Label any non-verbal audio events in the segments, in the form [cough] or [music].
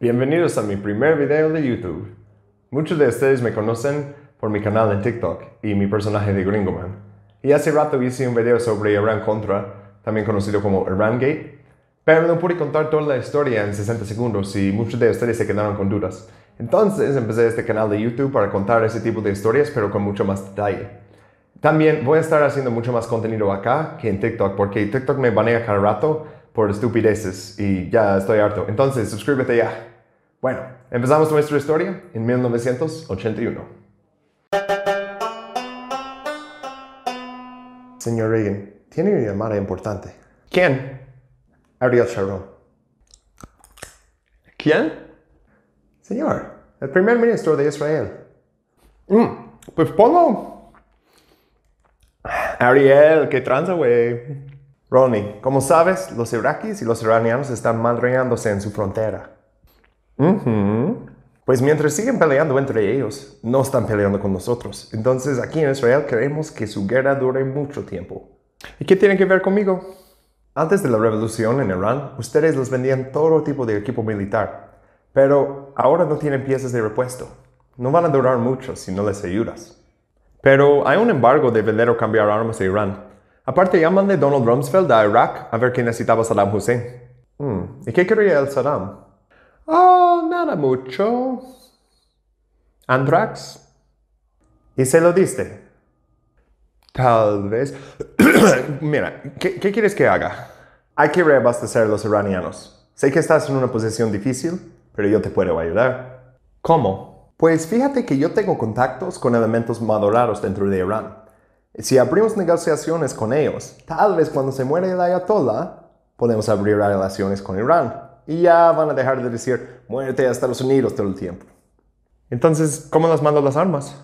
Bienvenidos a mi primer video de YouTube. Muchos de ustedes me conocen por mi canal en TikTok y mi personaje de Gringoman. Y hace rato hice un video sobre Iran Contra, también conocido como Iran Gate, pero no pude contar toda la historia en 60 segundos y muchos de ustedes se quedaron con dudas. Entonces empecé este canal de YouTube para contar ese tipo de historias pero con mucho más detalle. También voy a estar haciendo mucho más contenido acá que en TikTok porque TikTok me banea cada rato por estupideces y ya estoy harto. Entonces suscríbete ya. Bueno, empezamos nuestra historia en 1981. Señor Reagan, tiene una llamada importante. ¿Quién? Ariel Sharon. ¿Quién? Señor, el primer ministro de Israel. Mm, pues pongo. Ariel, qué tranza, güey. Ronnie, como sabes, los iraquíes y los iranianos están madreándose en su frontera. Pues mientras siguen peleando entre ellos, no están peleando con nosotros. Entonces aquí en Israel creemos que su guerra dure mucho tiempo. ¿Y qué tiene que ver conmigo? Antes de la revolución en Irán, ustedes les vendían todo tipo de equipo militar, pero ahora no tienen piezas de repuesto. No van a durar mucho si no les ayudas. Pero hay un embargo de vender o cambiar armas a Irán. Aparte, llaman de Donald Rumsfeld a Irak a ver qué necesitaba Saddam Hussein. Hmm. ¿Y qué quería el Saddam? Oh, nada mucho. Andrax. ¿Y se lo diste? Tal vez. [clears throat] Mira, ¿qué, quieres que haga? Hay que reabastecer a los iranianos. Sé que estás en una posición difícil, pero yo te puedo ayudar. ¿Cómo? Pues fíjate que yo tengo contactos con elementos madurados dentro de Irán. Si abrimos negociaciones con ellos, tal vez cuando se muere el ayatollah, podemos abrir relaciones con Irán y ya van a dejar de decir, muerte a Estados Unidos todo el tiempo. Entonces, ¿cómo nos mandan las armas?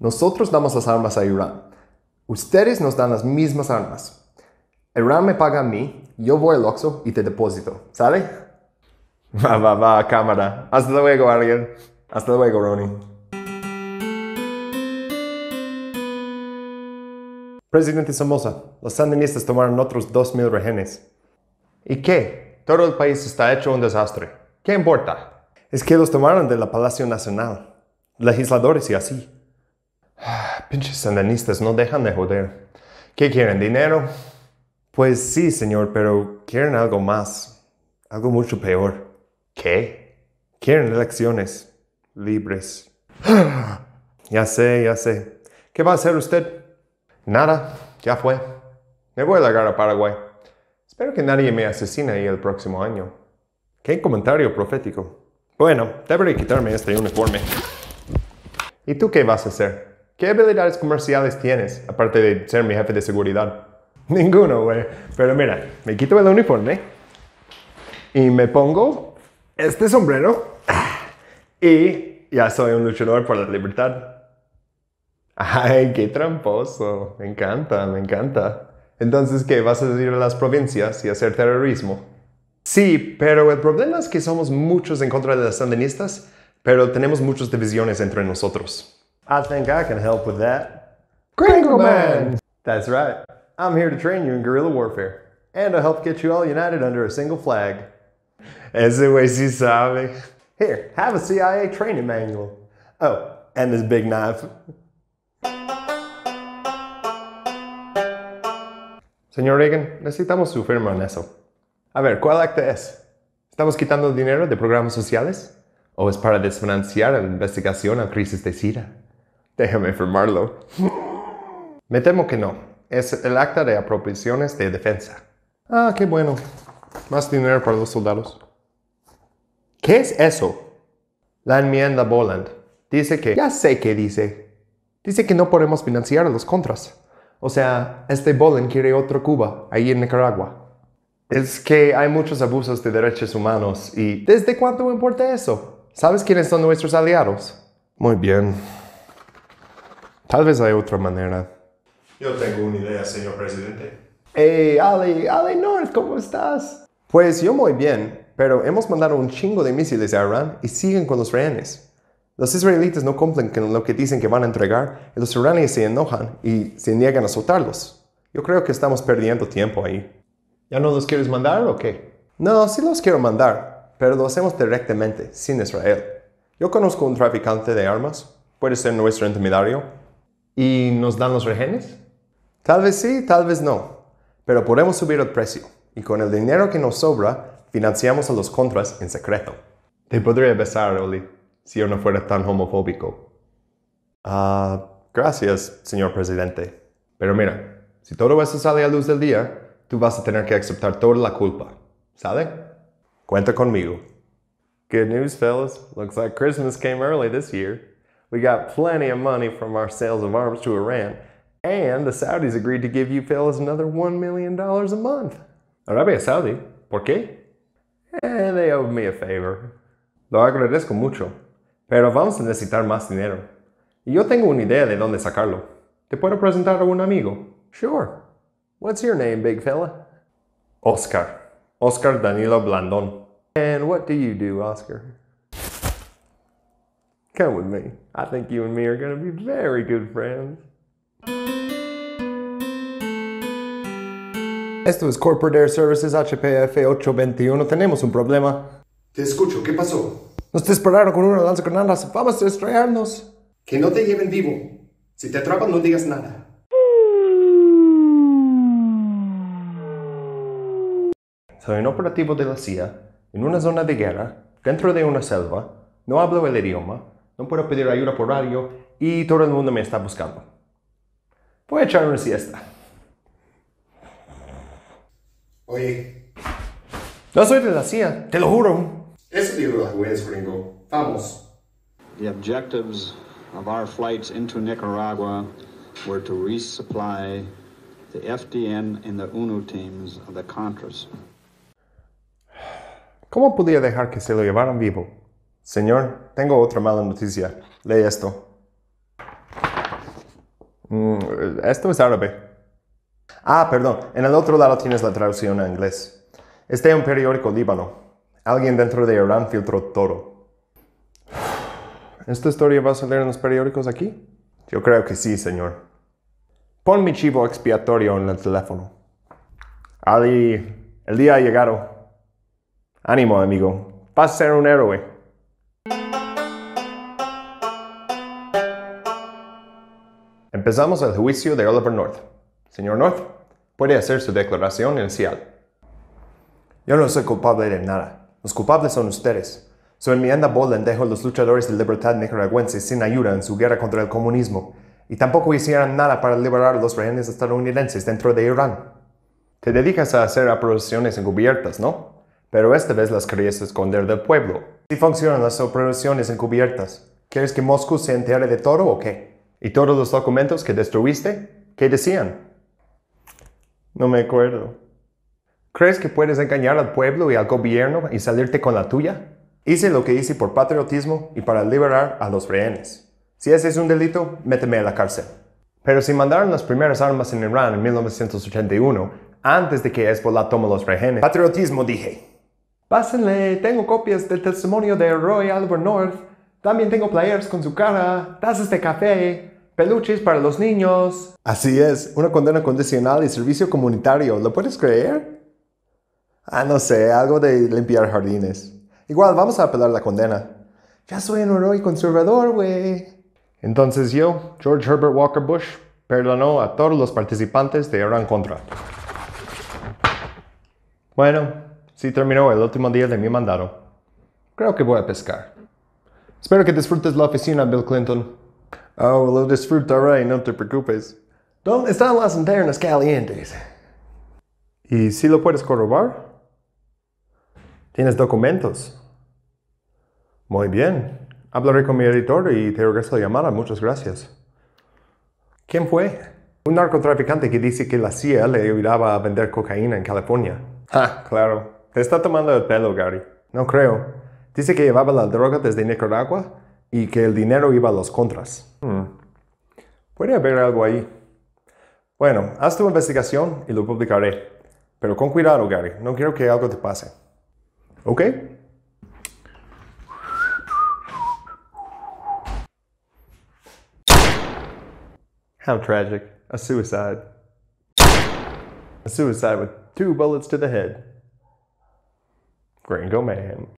Nosotros damos las armas a Irán. Ustedes nos dan las mismas armas. Irán me paga a mí, yo voy al Oxo y te deposito, ¿sale? [laughs] Va, va, va, cámara. Hasta luego, alguien. Hasta luego, Ronnie. Presidente Somoza, los sandinistas tomaron otros 2.000 rehenes. ¿Y qué? Todo el país está hecho un desastre. ¿Qué importa? Es que los tomaron de la Palacio Nacional. Legisladores y así. Ah, pinches sandanistas no dejan de joder. ¿Qué quieren? ¿Dinero? Pues sí, señor, pero quieren algo más. Algo mucho peor. ¿Qué? Quieren elecciones libres. [gasps] ya sé, ya sé. ¿Qué va a hacer usted? Nada, ya fue. Me voy a largar a Paraguay. Espero que nadie me asesine ahí el próximo año. ¡Qué comentario profético! Bueno, debería quitarme este uniforme. ¿Y tú qué vas a hacer? ¿Qué habilidades comerciales tienes, aparte de ser mi jefe de seguridad? [laughs] Ninguno, güey. Pero mira, me quito el uniforme y me pongo este sombrero [sighs] y ya soy un luchador por la libertad. [laughs] Ay, qué tramposo. Me encanta, me encanta. Entonces, ¿qué? ¿Vas a ir a las provincias y hacer terrorismo? Sí, pero el problema es que somos muchos en contra de los sandinistas, pero tenemos muchas divisiones entre nosotros. I think I can help with that. Gringo Man! That's right. I'm here to train you in guerrilla warfare, and to help get you all united under a single flag. Ese güey sí sabe. Here, have a CIA training manual. Oh, and this big knife. Señor Reagan, necesitamos su firma en eso. A ver, ¿cuál acta es? ¿Estamos quitando dinero de programas sociales? ¿O es para desfinanciar la investigación a crisis de SIDA? Déjame firmarlo. [laughs] Me temo que no. Es el acta de apropiaciones de defensa. Ah, qué bueno. Más dinero para los soldados. ¿Qué es eso? La enmienda Boland dice que... Ya sé qué dice. Dice que no podemos financiar a los contras. O sea, este Bolen quiere otro Cuba, ahí en Nicaragua. Es que hay muchos abusos de derechos humanos y ¿desde cuánto importa eso? ¿Sabes quiénes son nuestros aliados? Muy bien. Tal vez hay otra manera. Yo tengo una idea, señor presidente. Hey, Ali! ¡Ali North, ¿cómo estás? Pues yo muy bien, pero hemos mandado un chingo de misiles a Irán y siguen con los rehenes. Los israelitas no cumplen con lo que dicen que van a entregar y los iraníes se enojan y se niegan a soltarlos. Yo creo que estamos perdiendo tiempo ahí. ¿Ya no los quieres mandar o qué? No, sí los quiero mandar, pero lo hacemos directamente, sin Israel. Yo conozco un traficante de armas, puede ser nuestro intermediario. ¿Y nos dan los rehenes? Tal vez sí, tal vez no, pero podemos subir el precio y con el dinero que nos sobra financiamos a los contras en secreto. Te podría besar, Oli si yo no fuera tan homofóbico. Ah, gracias, señor presidente. Pero mira, si todo eso sale a luz del día, tú vas a tener que aceptar toda la culpa. sabe? Cuenta conmigo. Good news, fellas. Looks like Christmas came early this year. We got plenty of money from our sales of arms to Iran, and the Saudis agreed to give you fellas another $1 million a month. Arabia Saudi? ¿Por qué? Eh, they owed me a favor. Lo agradezco mucho pero vamos a necesitar más dinero. Y yo tengo una idea de dónde sacarlo. ¿Te puedo presentar a un amigo? Sure. What's your name, big fella? Oscar. Oscar Danilo Blandón. And what do you do, Oscar? Come with me. I think you and me are going to be very good friends. Esto es Corporate Air Services HPF 821. Tenemos un problema. Te escucho. ¿Qué pasó? Nos te esperaron con una danza con alas. Vamos a estrellarnos. Que no te lleven vivo. Si te atrapan, no digas nada. Soy un operativo de la CIA, en una zona de guerra, dentro de una selva, no hablo el idioma, no puedo pedir ayuda por radio y todo el mundo me está buscando. Voy a echar una siesta. Oye. No soy de la CIA, te lo juro. Ese libro las es gringo. Vamos. The objectives of our flights into Nicaragua were to resupply the FDN and the UNO teams of the Contras. ¿Cómo podía dejar que se lo llevaran vivo? Señor, tengo otra mala noticia. Lee esto. Mm, esto es árabe. Ah, perdón. En el otro lado tienes la traducción en inglés. Este es un periódico líbano. Alguien dentro de Irán filtró todo. ¿Esta historia va a salir en los periódicos aquí? Yo creo que sí, señor. Pon mi chivo expiatorio en el teléfono. Ali, el día ha llegado. Ánimo, amigo. Vas a ser un héroe. Empezamos el juicio de Oliver North. Señor North, puede hacer su declaración inicial. Yo no soy culpable de nada. Los culpables son ustedes. Su enmienda Boland dejó a los luchadores de libertad nicaragüenses sin ayuda en su guerra contra el comunismo, y tampoco hicieron nada para liberar a los rehenes estadounidenses dentro de Irán. Te dedicas a hacer aprobaciones encubiertas, ¿no? Pero esta vez las querías esconder del pueblo. Si funcionan las operaciones encubiertas, ¿quieres que Moscú se entere de todo o qué? ¿Y todos los documentos que destruiste? ¿Qué decían? No me acuerdo. ¿Crees que puedes engañar al pueblo y al gobierno y salirte con la tuya? Hice lo que hice por patriotismo y para liberar a los rehenes. Si ese es un delito, méteme a la cárcel. Pero si mandaron las primeras armas en Irán en 1981, antes de que Hezbollah tome los rehenes, patriotismo dije. Pásenle, tengo copias del testimonio de Roy Albert North. También tengo players con su cara, tazas de café, peluches para los niños. Así es, una condena condicional y servicio comunitario, ¿lo puedes creer? Ah, no sé, algo de limpiar jardines. Igual, vamos a apelar la condena. Ya soy un héroe conservador, güey. Entonces yo, George Herbert Walker Bush, perdonó a todos los participantes de Iran Contra. Bueno, sí terminó el último día de mi mandato. Creo que voy a pescar. Espero que disfrutes la oficina, Bill Clinton. Oh, lo disfrutaré, no te preocupes. ¿Dónde están las internas calientes? ¿Y si lo puedes corroborar? ¿Tienes documentos? Muy bien. Hablaré con mi editor y te regreso la llamada. Muchas gracias. ¿Quién fue? Un narcotraficante que dice que la CIA le ayudaba a vender cocaína en California. Ah, claro. Te está tomando el pelo, Gary. No creo. Dice que llevaba la droga desde Nicaragua y que el dinero iba a los contras. Hmm. Puede haber algo ahí. Bueno, haz tu investigación y lo publicaré. Pero con cuidado, Gary. No quiero que algo te pase. Okay? How tragic. A suicide. A suicide with two bullets to the head. Gringo Man.